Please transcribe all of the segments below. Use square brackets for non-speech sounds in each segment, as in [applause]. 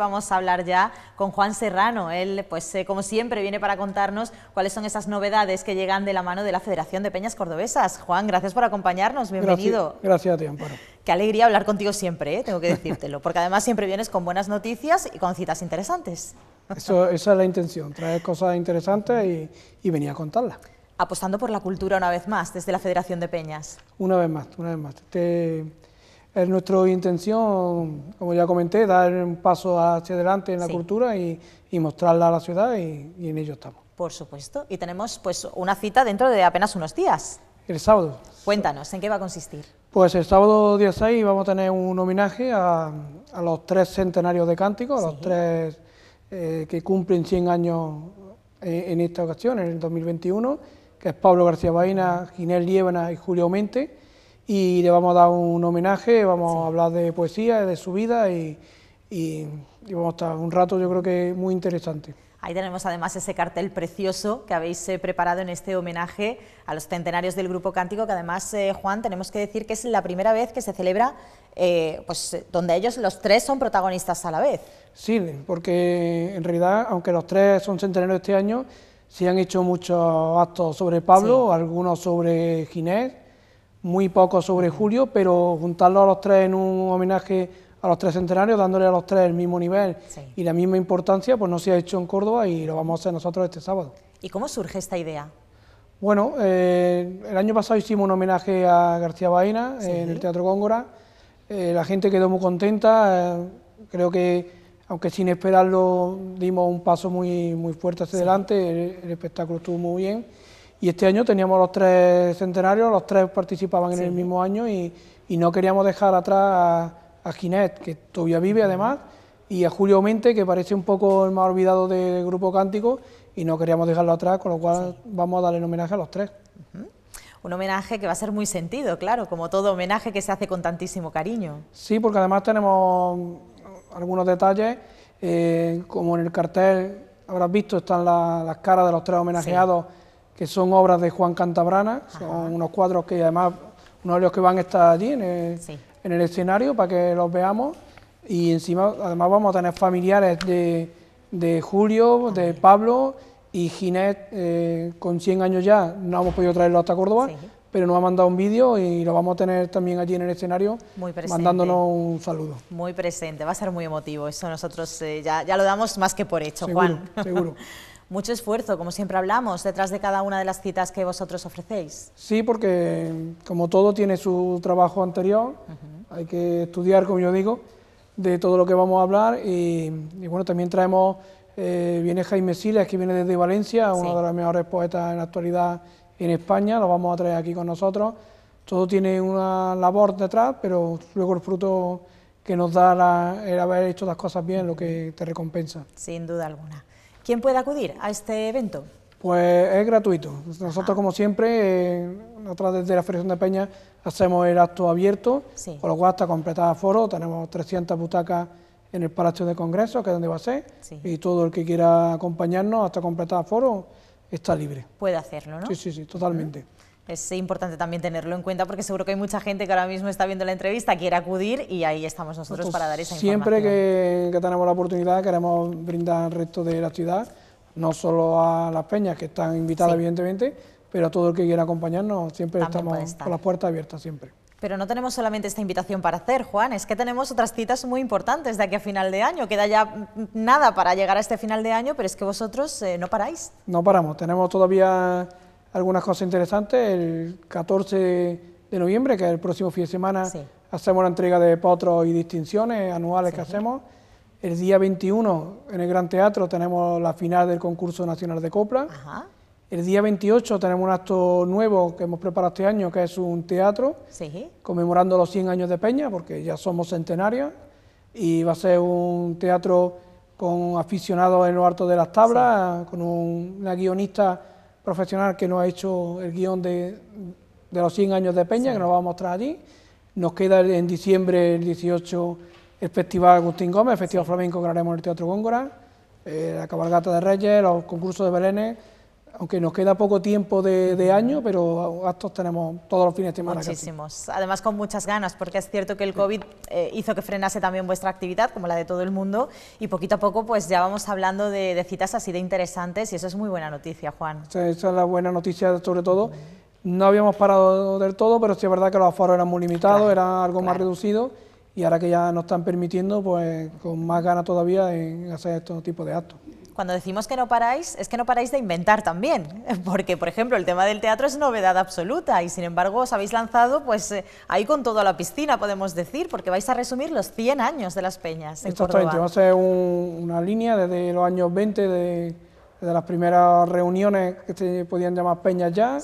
Vamos a hablar ya con Juan Serrano. Él, pues eh, como siempre, viene para contarnos cuáles son esas novedades que llegan de la mano de la Federación de Peñas Cordobesas. Juan, gracias por acompañarnos. Bienvenido. Gracias, gracias a ti, Amparo. Qué alegría hablar contigo siempre, ¿eh? tengo que decírtelo, porque además siempre vienes con buenas noticias y con citas interesantes. esa es la intención, traer cosas interesantes y, y venir a contarlas apostando por la cultura una vez más desde la Federación de Peñas. Una vez más, una vez más. Te, es nuestra intención, como ya comenté, dar un paso hacia adelante en la cultura y, mostrarla a la ciudad y, en ello estamos. Por supuesto. Y tenemos pues una cita dentro de apenas unos días. El sábado. Cuéntanos, ¿en qué va a consistir? Pues el sábado día vamos a tener un homenaje a, los tres centenarios de cántico, a los tres eh, que cumplen 100 años eh, en, esta ocasión, en el 2021, que es Pablo García Baina, Ginel Liébana y Julio Mente y le vamos a dar un homenaje, vamos a hablar de poesía, de su vida y, y, vamos a estar un rato yo creo que muy interesante. Ahí tenemos además ese cartel precioso que habéis eh, preparado en este homenaje a los centenarios del Grupo Cántico, que además, eh, Juan, tenemos que decir que es la primera vez que se celebra eh, pues, donde ellos los tres son protagonistas a la vez. Sí, porque en realidad, aunque los tres son centenarios este año, se han hecho muchos actos sobre Pablo, algunos sobre Ginés, muy poco sobre Julio, pero juntarlo a los tres en un homenaje a los tres centenarios, dándole a los tres el mismo nivel y la misma importancia, pues no se ha hecho en Córdoba y lo vamos a hacer nosotros este sábado. ¿Y cómo surge esta idea? Bueno, eh, el año pasado hicimos un homenaje a García Baena eh, en el Teatro Góngora. Eh, la gente quedó muy contenta. creo que, aunque sin esperarlo, dimos un paso muy, fuerte hacia adelante. el espectáculo estuvo muy bien. Y este año teníamos los tres centenarios, los tres participaban en el mismo año y, no queríamos dejar atrás a, Ginet que todavía vive además, y a Julio Mente, que parece un poco el más olvidado del grupo cántico, y no queríamos dejarlo atrás, con lo cual vamos a darle homenaje a los tres. Un homenaje que va a ser muy sentido, claro, como todo homenaje que se hace con tantísimo cariño. Sí, porque además tenemos algunos detalles, eh, como en el cartel habrás visto, están las caras de los tres homenajeados que son obras de Juan Cantabrana, son unos cuadros que además, unos los que van a estar allí en el, escenario para que los veamos. Y encima, además, vamos a tener familiares de, de Julio, de Pablo y Ginette... Eh, con 100 años ya, no hemos podido traerlo hasta Córdoba, pero nos ha mandado un vídeo y lo vamos a tener también allí en el escenario, mandándonos un saludo. Muy presente, va a ser muy emotivo, eso nosotros eh, ya, lo damos más que por hecho, Juan. Seguro. [laughs] mucho esfuerzo, como siempre hablamos, detrás de cada una de las citas que vosotros ofrecéis. Sí, porque como todo tiene su trabajo anterior, hay que estudiar, como yo digo, de todo lo que vamos a hablar y, bueno, también traemos, eh, viene Jaime Siles, que viene desde Valencia, uno de los mejores poetas en la actualidad en España, lo vamos a traer aquí con nosotros. Todo tiene una labor detrás, pero luego el fruto que nos da era el haber hecho las cosas bien lo que te recompensa. Sin duda alguna. ¿Quién puede acudir a este evento? Pues es gratuito. Nosotros, ah. como siempre, a través de la Federación de Peña, hacemos el acto abierto, por con lo cual hasta completar foro tenemos 300 butacas en el Palacio de Congreso, que es donde va a ser, y todo el que quiera acompañarnos hasta completar foro está libre. Puede hacerlo, ¿no? Sí, sí, sí, totalmente es importante también tenerlo en cuenta porque seguro que hay mucha gente que ahora mismo está viendo la entrevista, quiere acudir y ahí estamos nosotros pues para dar esa información. Siempre que, tenemos la oportunidad queremos brindar al resto de la ciudad, no solo a las peñas que están invitadas evidentemente, pero a todo el que quiera acompañarnos, siempre estamos con las puertas abiertas, siempre. Pero no tenemos solamente esta invitación para hacer, Juan, es que tenemos otras citas muy importantes de aquí a final de año. Queda ya nada para llegar a este final de año, pero es que vosotros eh, no paráis. No paramos, tenemos todavía algunas cosas interesantes. El 14 de noviembre, que es el próximo fin de semana, hacemos la entrega de potros y distinciones anuales que hacemos. El día 21 en el Gran Teatro tenemos la final del concurso nacional de copla. El día 28 tenemos un acto nuevo que hemos preparado este año, que es un teatro, conmemorando los 100 años de Peña, porque ya somos centenarios, y va a ser un teatro con aficionados en lo harto de las tablas, con una guionista profesional que nos ha hecho el guión de, de los 100 años de Peña, que nos va a mostrar allí. Nos queda en diciembre, el 18, el Festival Agustín Gómez, el Festival Flamenco que haremos en el Teatro Góngora, eh, la Cabalgata de Reyes, los concursos de Belenes aunque nos queda poco tiempo de, año, pero actos tenemos todos los fines de semana. Muchísimos, además con muchas ganas, porque es cierto que el COVID eh, hizo que frenase también vuestra actividad, como la de todo el mundo, y poquito a poco pues ya vamos hablando de, citas así de interesantes, y eso es muy buena noticia, Juan. Sí, esa es la buena noticia sobre todo. No habíamos parado del todo, pero sí es verdad que los aforos eran muy limitados, era algo más reducido, y ahora que ya nos están permitiendo, pues con más ganas todavía en hacer estos tipos de actos cuando decimos que no paráis, es que no paráis de inventar también, [laughs] porque, por ejemplo, el tema del teatro es novedad absoluta y, sin embargo, os habéis lanzado pues eh, ahí con todo a la piscina, podemos decir, porque vais a resumir los 100 años de Las Peñas en Exactamente, va a ser una línea desde los años 20, de, desde las primeras reuniones que se podían llamar Peñas ya,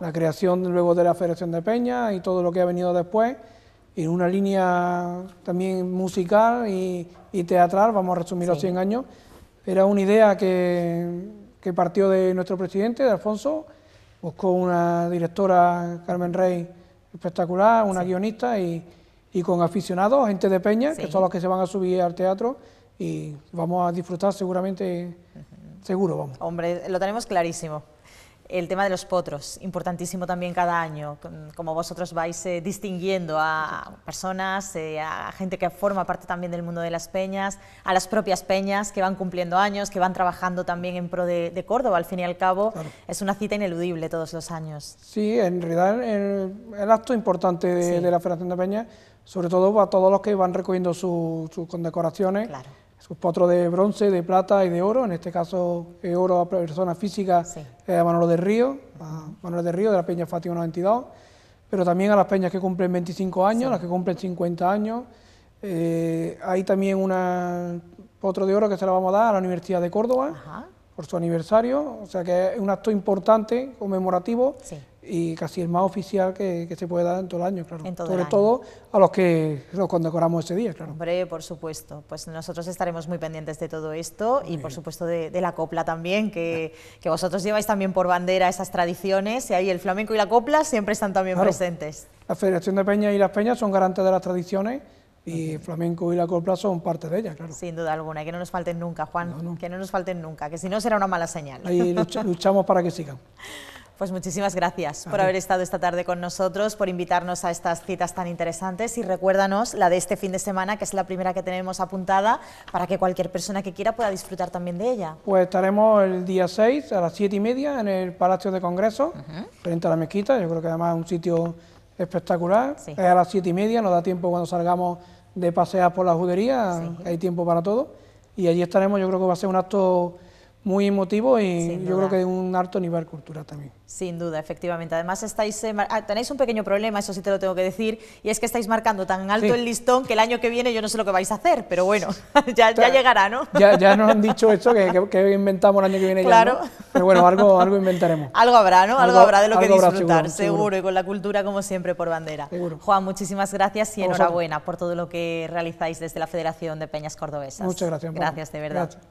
la creación luego de la Federación de Peñas y todo lo que ha venido después, en una línea también musical y, teatral, vamos a resumir los 100 años, era una idea que, partió de nuestro presidente, de Alfonso, buscó una directora, Carmen Rey, espectacular, una guionista y, con aficionados, gente de peña, que son los que se van a subir al teatro y vamos a disfrutar seguramente, seguro vamos. Hombre, lo tenemos clarísimo el tema de los potros, importantísimo también cada año, como vosotros vais eh, distinguiendo a personas, eh, a gente que forma parte también del mundo de las peñas, a las propias peñas que van cumpliendo años, que van trabajando también en pro de, Córdoba, al fin y al cabo, es una cita ineludible todos los años. Sí, en realidad el, acto importante de, la Federación de Peñas, sobre todo para todos los que van recogiendo sus condecoraciones. Claro sus potro de bronce, de plata y de oro, en este caso eh, oro a personas físicas, eh, a Manolo de Río, a Manolo del Río de la Peña Fátima 92, pero también a las peñas que cumplen 25 años, las que cumplen 50 años. Eh, hay también un potro de oro que se la vamos a dar a la Universidad de Córdoba por su aniversario, o sea que es un acto importante, conmemorativo, sí y casi el más oficial que, que, se puede dar en todo el año, claro. Sobre todo a los que los condecoramos ese día, claro. Hombre, por supuesto. Pues nosotros estaremos muy pendientes de todo esto y, por supuesto, de, la copla también, que, que, vosotros lleváis también por bandera esas tradiciones y ahí el flamenco y la copla siempre están también presentes. La Federación de Peñas y las Peñas son garantes de las tradiciones y el flamenco y la copla son parte de ellas. claro. Sin duda alguna, que no nos falten nunca, Juan, que no nos falten nunca, que si no será una mala señal. Ahí [laughs] luchamos para que sigan. Pues muchísimas gracias por haber estado esta tarde con nosotros, por invitarnos a estas citas tan interesantes y recuérdanos la de este fin de semana, que es la primera que tenemos apuntada, para que cualquier persona que quiera pueda disfrutar también de ella. Pues estaremos el día 6 a las 7 y media en el Palacio de Congreso, frente a la mezquita, yo creo que además es un sitio espectacular. Es a las 7 y media, nos da tiempo cuando salgamos de pasear por la judería, hay tiempo para todo. Y allí estaremos, yo creo que va a ser un acto muy emotivo y yo creo que de un alto nivel cultura también. Sin duda, efectivamente. Además estáis eh, ah, tenéis un pequeño problema, eso sí te lo tengo que decir, y es que estáis marcando tan alto el listón que el año que viene yo no sé lo que vais a hacer, pero bueno, [laughs] ya, llegará, ¿no? Ya, ya, nos han dicho esto, que, inventamos el año que viene claro. ya, Pero bueno, algo, algo inventaremos. [laughs] Algo habrá, ¿no? Algo, habrá de lo que disfrutar, seguro, y con la cultura como siempre por bandera. Seguro. Juan, muchísimas gracias y enhorabuena por todo lo que realizáis desde la Federación de Peñas Cordobesas. Muchas gracias. Gracias, de verdad.